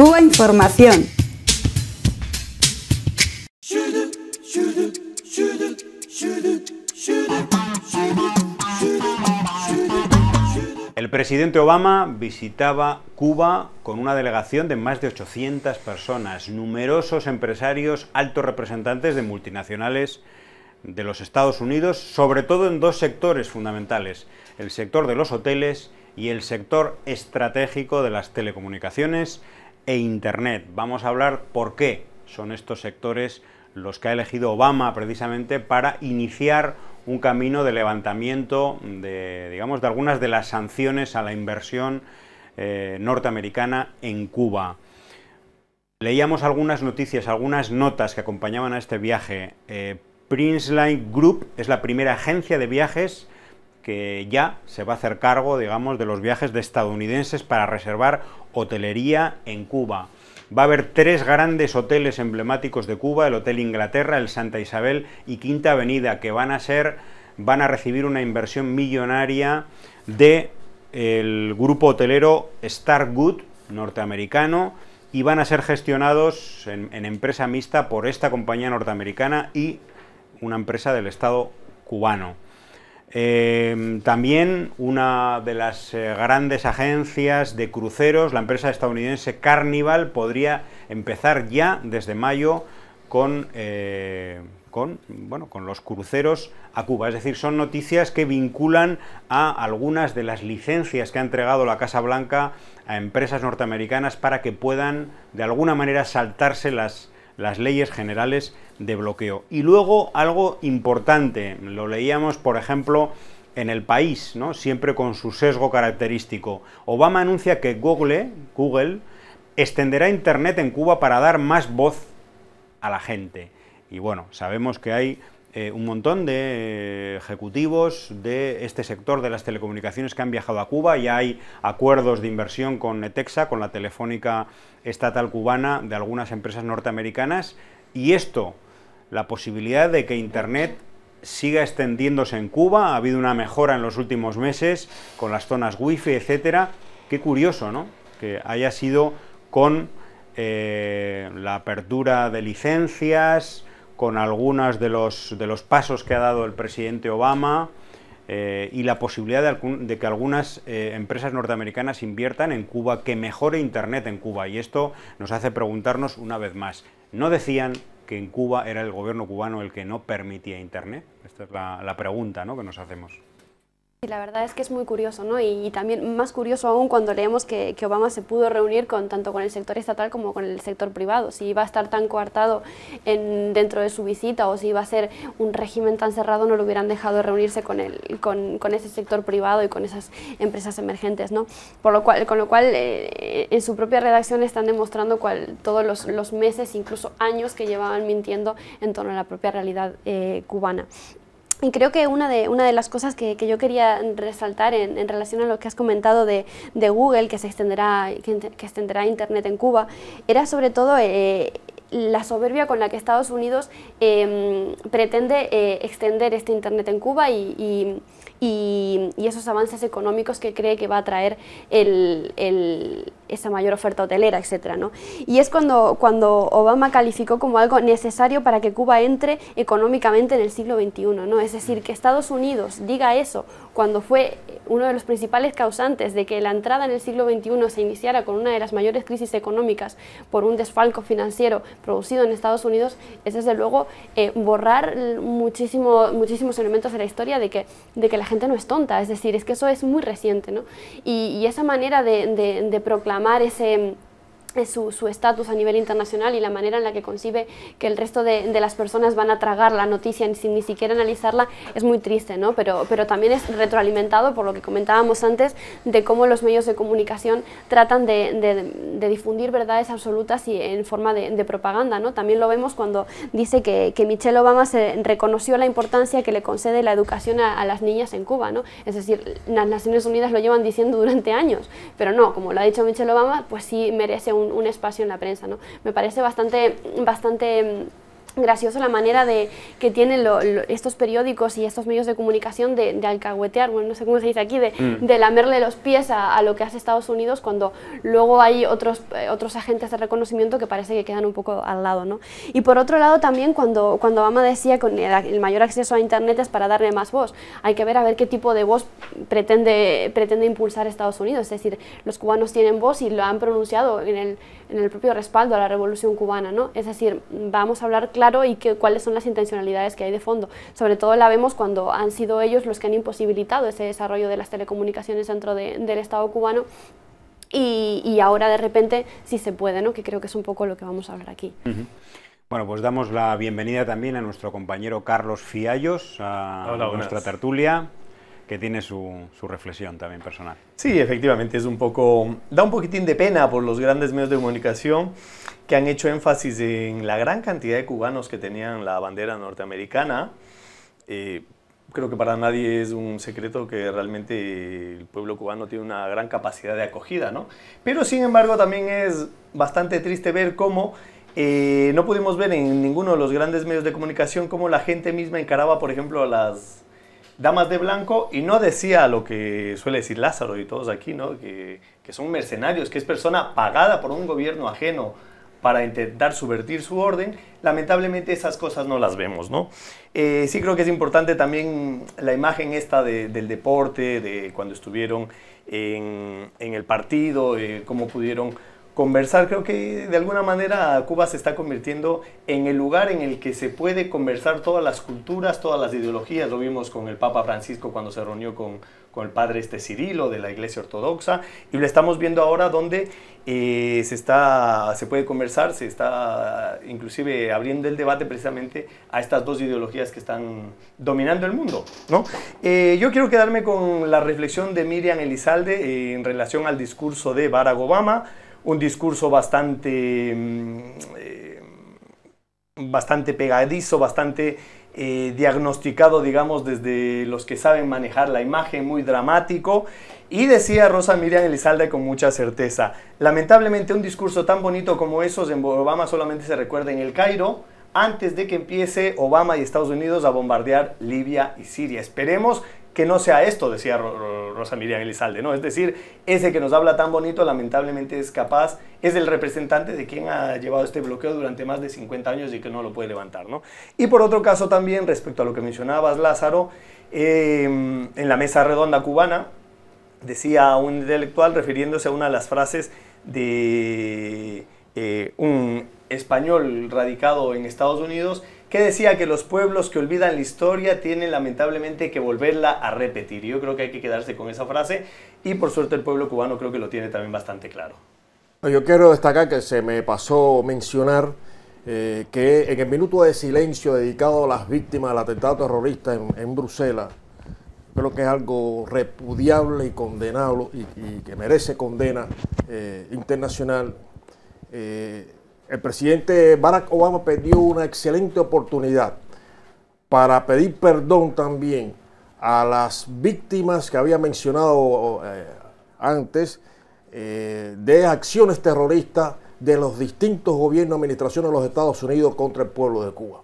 Cuba Información. El presidente Obama visitaba Cuba con una delegación de más de 800 personas, numerosos empresarios, altos representantes de multinacionales de los Estados Unidos, sobre todo en dos sectores fundamentales, el sector de los hoteles y el sector estratégico de las telecomunicaciones, e Internet. Vamos a hablar por qué son estos sectores los que ha elegido Obama precisamente para iniciar un camino de levantamiento de, digamos, de algunas de las sanciones a la inversión eh, norteamericana en Cuba. Leíamos algunas noticias, algunas notas que acompañaban a este viaje. Eh, Prince Line Group es la primera agencia de viajes que ya se va a hacer cargo, digamos, de los viajes de estadounidenses para reservar hotelería en Cuba. Va a haber tres grandes hoteles emblemáticos de Cuba, el Hotel Inglaterra, el Santa Isabel y Quinta Avenida, que van a ser, van a recibir una inversión millonaria de el grupo hotelero Stargood norteamericano y van a ser gestionados en empresa mixta por esta compañía norteamericana y una empresa del Estado cubano. Em, también una de las eh, grandes agencias de cruceros, la empresa estadounidense Carnival, podría empezar ya desde mayo eh, con, bueno, con los cruceros a Cuba. Es decir, son noticias que vinculan a algunas de las licencias que ha entregado la Casa Blanca a empresas norteamericanas para que puedan de alguna manera saltarse las las leyes generales de bloqueo. Y luego algo importante, lo leíamos por ejemplo en el país, ¿no? siempre con su sesgo característico. Obama anuncia que Google, Google extenderá Internet en Cuba para dar más voz a la gente. Y bueno, sabemos que hay eh, un montón de eh, ejecutivos de este sector de las telecomunicaciones que han viajado a Cuba. Ya hay acuerdos de inversión con Netexa, con la telefónica estatal cubana, de algunas empresas norteamericanas. Y esto, la posibilidad de que Internet siga extendiéndose en Cuba, ha habido una mejora en los últimos meses con las zonas wifi, etcétera. Qué curioso, ¿no? Que haya sido con eh, la apertura de licencias, con algunos de los, de los pasos que ha dado el presidente Obama eh, y la posibilidad de, que algunas eh, empresas norteamericanas inviertan en Cuba, que mejore Internet en Cuba. Y esto nos hace preguntarnos una vez más, ¿no decían que en Cuba era el gobierno cubano el que no permitía Internet? Esta es la, pregunta ¿no? que nos hacemos. Sí, la verdad es que es muy curioso, ¿no? Y, también más curioso aún cuando leemos que, Obama se pudo reunir con tanto con el sector estatal como con el sector privado. Si iba a estar tan coartado dentro de su visita o si iba a ser un régimen tan cerrado, no lo hubieran dejado reunirse con, el, con, ese sector privado y con esas empresas emergentes, ¿no? Por lo cual, con lo cual, eh, en su propia redacción están demostrando cual, todos los, meses, incluso años que llevaban mintiendo en torno a la propia realidad eh, cubana. Y creo que una de, una de las cosas que, yo quería resaltar en, en, relación a lo que has comentado de, de Google, que se extenderá, que, extenderá Internet en Cuba, era sobre todo eh, la soberbia con la que Estados Unidos em, pretende eh, extender este Internet en Cuba y, esos avances económicos que cree que va a traer esa mayor oferta hotelera, etc. ¿no? Y es cuando, cuando Obama calificó como algo necesario para que Cuba entre económicamente en el siglo XXI. ¿no? Es decir, que Estados Unidos diga eso cuando fue uno de los principales causantes de que la entrada en el siglo XXI se iniciara con una de las mayores crisis económicas por un desfalco financiero producido en Estados Unidos es desde luego eh, borrar muchísimo, muchísimos elementos de la historia de que, de que la gente no es tonta, es decir, es que eso es muy reciente, ¿no? Y, esa manera de, de proclamar ese su estatus a nivel internacional y la manera en la que concibe que el resto de, las personas van a tragar la noticia sin ni siquiera analizarla es muy triste, ¿no? Pero, pero también es retroalimentado por lo que comentábamos antes de cómo los medios de comunicación tratan de, difundir verdades absolutas y en forma de, propaganda, ¿no? También lo vemos cuando dice que, Michelle Obama se reconoció la importancia que le concede la educación a, las niñas en Cuba, ¿no? Es decir, las Naciones Unidas lo llevan diciendo durante años, pero no, como lo ha dicho Michelle Obama, pues sí merece un un, espacio en la prensa. ¿no? Me parece bastante, bastante mm, gracioso la manera de, que tienen estos periódicos y estos medios de comunicación de, alcahuetear, bueno, no sé cómo se dice aquí, de, mm. lamerle los pies a, lo que hace Estados Unidos cuando luego hay otros, eh, otros agentes de reconocimiento que parece que quedan un poco al lado, ¿no? Y por otro lado también cuando, Obama decía que el, mayor acceso a Internet es para darle más voz, hay que ver a ver qué tipo de voz pretende, pretende impulsar Estados Unidos, es decir, los cubanos tienen voz y lo han pronunciado en el en el propio respaldo a la revolución cubana, ¿no? Es decir, vamos a hablar claro y que, cuáles son las intencionalidades que hay de fondo. Sobre todo la vemos cuando han sido ellos los que han imposibilitado ese desarrollo de las telecomunicaciones dentro del Estado cubano y, ahora de repente sí se puede, ¿no? que creo que es un poco lo que vamos a hablar aquí. Bueno, pues damos la bienvenida también a nuestro compañero Carlos Fiallos, a nuestra tertulia que tiene su, reflexión también personal. Sí, efectivamente, es un poco, da un poquitín de pena por los grandes medios de comunicación que han hecho énfasis en la gran cantidad de cubanos que tenían la bandera norteamericana. Eh, creo que para nadie es un secreto que realmente el pueblo cubano tiene una gran capacidad de acogida, ¿no? Pero sin embargo también es bastante triste ver cómo eh, no pudimos ver en ninguno de los grandes medios de comunicación cómo la gente misma encaraba, por ejemplo, a las damas de blanco y no decía lo que suele decir Lázaro y todos aquí, ¿no? que, son mercenarios, que es persona pagada por un gobierno ajeno para intentar subvertir su orden, lamentablemente esas cosas no las vemos, ¿no? Eh, sí creo que es importante también la imagen esta del deporte, de cuando estuvieron en, el partido, eh, cómo pudieron conversar. Creo que de alguna manera Cuba se está convirtiendo en el lugar en el que se puede conversar todas las culturas, todas las ideologías. Lo vimos con el Papa Francisco cuando se reunió con, con el padre este Cirilo de la Iglesia Ortodoxa y lo estamos viendo ahora donde eh, se, está, se puede conversar, se está inclusive abriendo el debate precisamente a estas dos ideologías que están dominando el mundo. ¿no? Eh, yo quiero quedarme con la reflexión de Miriam Elizalde eh, en relación al discurso de Barack Obama un discurso bastante, mm, eh, bastante pegadizo, bastante eh, diagnosticado, digamos, desde los que saben manejar la imagen, muy dramático. Y decía Rosa Miriam Elizalde con mucha certeza, lamentablemente un discurso tan bonito como esos de Obama solamente se recuerda en el Cairo, antes de que empiece Obama y Estados Unidos a bombardear Libia y Siria. Esperemos que no sea esto, decía Rosa Miriam Elizalde, ¿no? Es decir, ese que nos habla tan bonito lamentablemente es capaz, es el representante de quien ha llevado este bloqueo durante más de 50 años y que no lo puede levantar, ¿no? Y por otro caso también, respecto a lo que mencionabas, Lázaro, em, en la mesa redonda cubana, decía un intelectual refiriéndose a una de las frases de eh, un español radicado en Estados Unidos, que decía que los pueblos que olvidan la historia tienen lamentablemente que volverla a repetir. Yo creo que hay que quedarse con esa frase y por suerte el pueblo cubano creo que lo tiene también bastante claro. Yo quiero destacar que se me pasó mencionar eh, que en el minuto de silencio dedicado a las víctimas del atentado terrorista en, Bruselas, creo que es algo repudiable y condenable y, que merece condena eh, internacional. Eh, el presidente Barack Obama perdió una excelente oportunidad para pedir perdón también a las víctimas que había mencionado eh, antes eh, de acciones terroristas de los distintos gobiernos y administraciones de los Estados Unidos contra el pueblo de Cuba.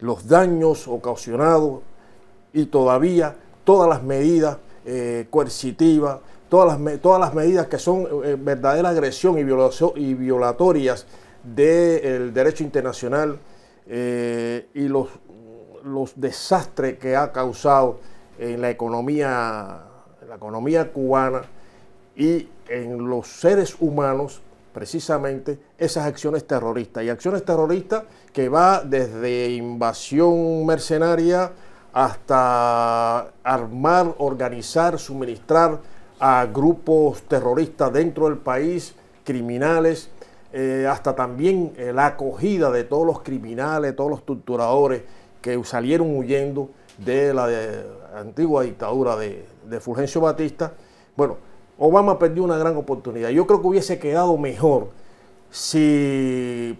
Los daños ocasionados y todavía todas las medidas eh, coercitivas, todas las, todas las medidas que son verdadera agresión y, y violatorias del derecho internacional eh, y los, los desastres que ha causado en la economía, la economía cubana y en los seres humanos precisamente esas acciones terroristas. Y acciones terroristas que va desde invasión mercenaria hasta armar, organizar, suministrar a grupos terroristas dentro del país, criminales, eh, hasta también eh, la acogida de todos los criminales, todos los torturadores que salieron huyendo de la eh, antigua dictadura de, Fulgencio Batista. Bueno, Obama perdió una gran oportunidad. Yo creo que hubiese quedado mejor si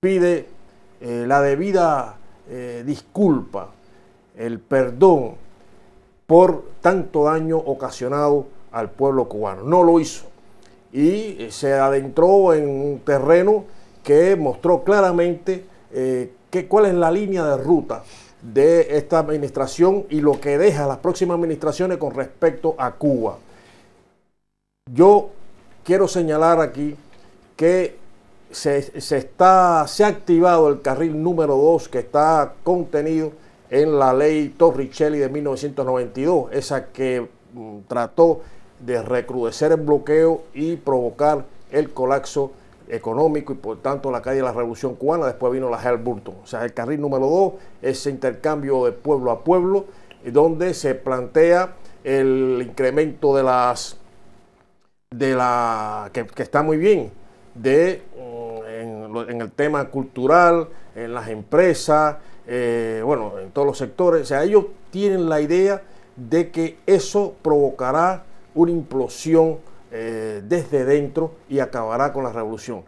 pide la debida disculpa, el perdón por tanto daño ocasionado al pueblo cubano. No lo hizo y eh, se adentró en un terreno que mostró claramente eh, cuál es la línea de ruta de esta administración y lo que deja las próximas administraciones con respecto a Cuba. Yo quiero señalar aquí que se, está, se ha activado el carril número 2 que está contenido en la ley Torricelli de 1992, esa que mm, trató de recrudecer el bloqueo y provocar el colapso económico y por tanto la calle de la Revolución Cubana, después vino la Burton. O sea, el carril número dos ese intercambio de pueblo a pueblo, donde se plantea el incremento de las de la que, está muy bien de mm, en, el tema cultural, en las empresas, eh, bueno, en todos los sectores. O sea, ellos tienen la idea de que eso provocará una implosión eh, desde dentro y acabará con la revolución.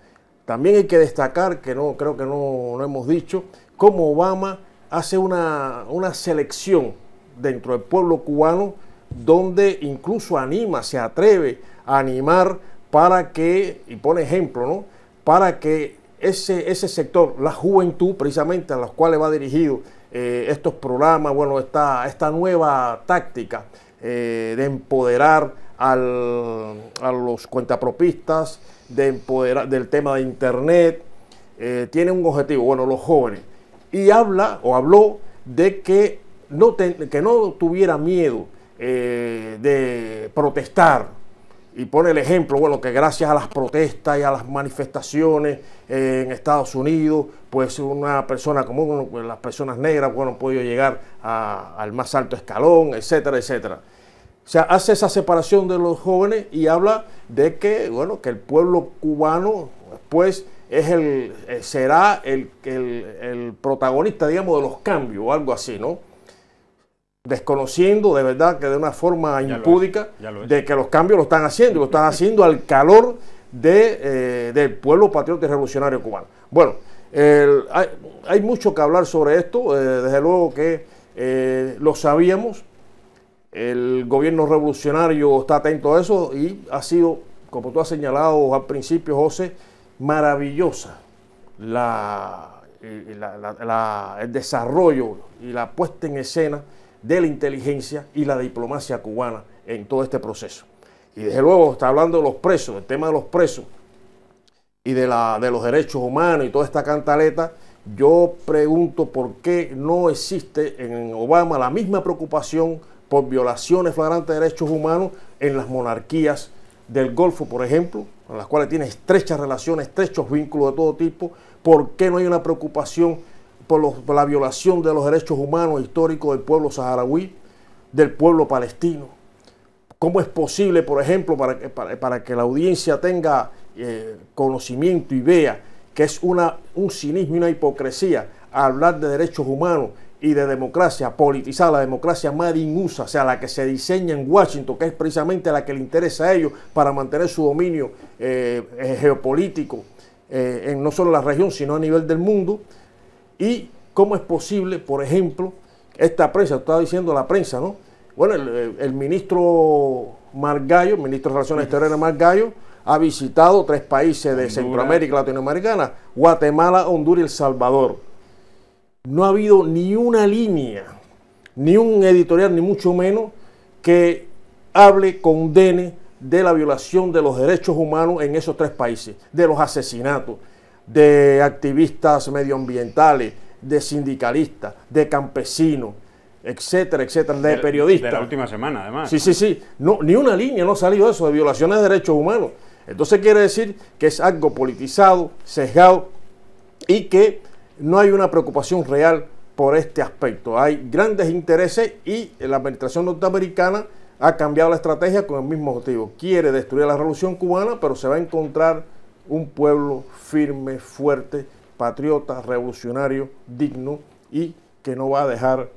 También hay que destacar, que no creo que no, hemos dicho, cómo Obama hace una, selección dentro del pueblo cubano donde incluso anima, se atreve a animar para que, y pone ejemplo, ¿no? para que ese, ese sector, la juventud precisamente a los cuales va dirigido eh, estos programas, bueno, esta nueva táctica, eh, de empoderar a los cuentapropistas, de empoderar, del tema de Internet. Eh, tiene un objetivo, bueno, los jóvenes. Y habla o habló de que no, que no tuviera miedo eh, de protestar, y pone el ejemplo, bueno, que gracias a las protestas y a las manifestaciones eh, en Estados Unidos, pues una persona común pues las personas negras, bueno, han podido llegar al más alto escalón, etcétera, etcétera. O sea, hace esa separación de los jóvenes y habla de que, bueno, que el pueblo cubano, pues, es el, eh, será el, el protagonista, digamos, de los cambios o algo así, ¿no? desconociendo de verdad que de una forma impúdica de que los cambios lo están haciendo lo están haciendo al calor de, eh, del pueblo patriota y revolucionario cubano. Bueno, hay, mucho que hablar sobre esto, eh, desde luego que eh, lo sabíamos, el gobierno revolucionario está atento a eso y ha sido, como tú has señalado al principio, José, maravillosa la, el desarrollo y la puesta en escena de la inteligencia y la diplomacia cubana en todo este proceso. Y desde luego está hablando de los presos, el tema de los presos y de, la, de los derechos humanos y toda esta cantaleta. Yo pregunto por qué no existe en Obama la misma preocupación por violaciones flagrantes de derechos humanos en las monarquías del Golfo, por ejemplo, con las cuales tiene estrechas relaciones, estrechos vínculos de todo tipo. ¿Por qué no hay una preocupación? por, la violación de los derechos humanos e históricos del pueblo saharaui, del pueblo palestino. ¿Cómo es posible, por ejemplo, para que, la audiencia tenga eh, conocimiento y vea que es un cinismo y una hipocresía hablar de derechos humanos y de democracia, politizar la democracia madinusa, o sea, la que se diseña en Washington, que es precisamente la que le interesa a ellos para mantener su dominio eh, eh, geopolítico, en no solo la región, sino a nivel del mundo, ¿Y cómo es posible, por ejemplo, esta prensa, estaba diciendo la prensa, ¿no? Bueno, el, ministro Margallo, ministro de Relaciones Exteriores Margallo, ha visitado tres países de Centroamérica Latinoamericana, Guatemala, Honduras y El Salvador. No ha habido ni una línea, ni un editorial, ni mucho menos, que hable, condene de la violación de los derechos humanos en esos tres países, de los asesinatos, de activistas medioambientales, de sindicalistas, de campesinos, etcétera, etcétera, de, periodistas. De la última semana, además. Sí, sí, sí. No, ni una línea no ha salido eso de violaciones de derechos humanos. Entonces quiere decir que es algo politizado, sesgado y que no hay una preocupación real por este aspecto. Hay grandes intereses y la administración norteamericana ha cambiado la estrategia con el mismo objetivo. Quiere destruir la revolución cubana, pero se va a encontrar un pueblo firme, fuerte, patriota, revolucionario, digno y que no va a dejar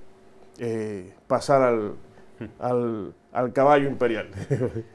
eh, pasar al caballo imperial.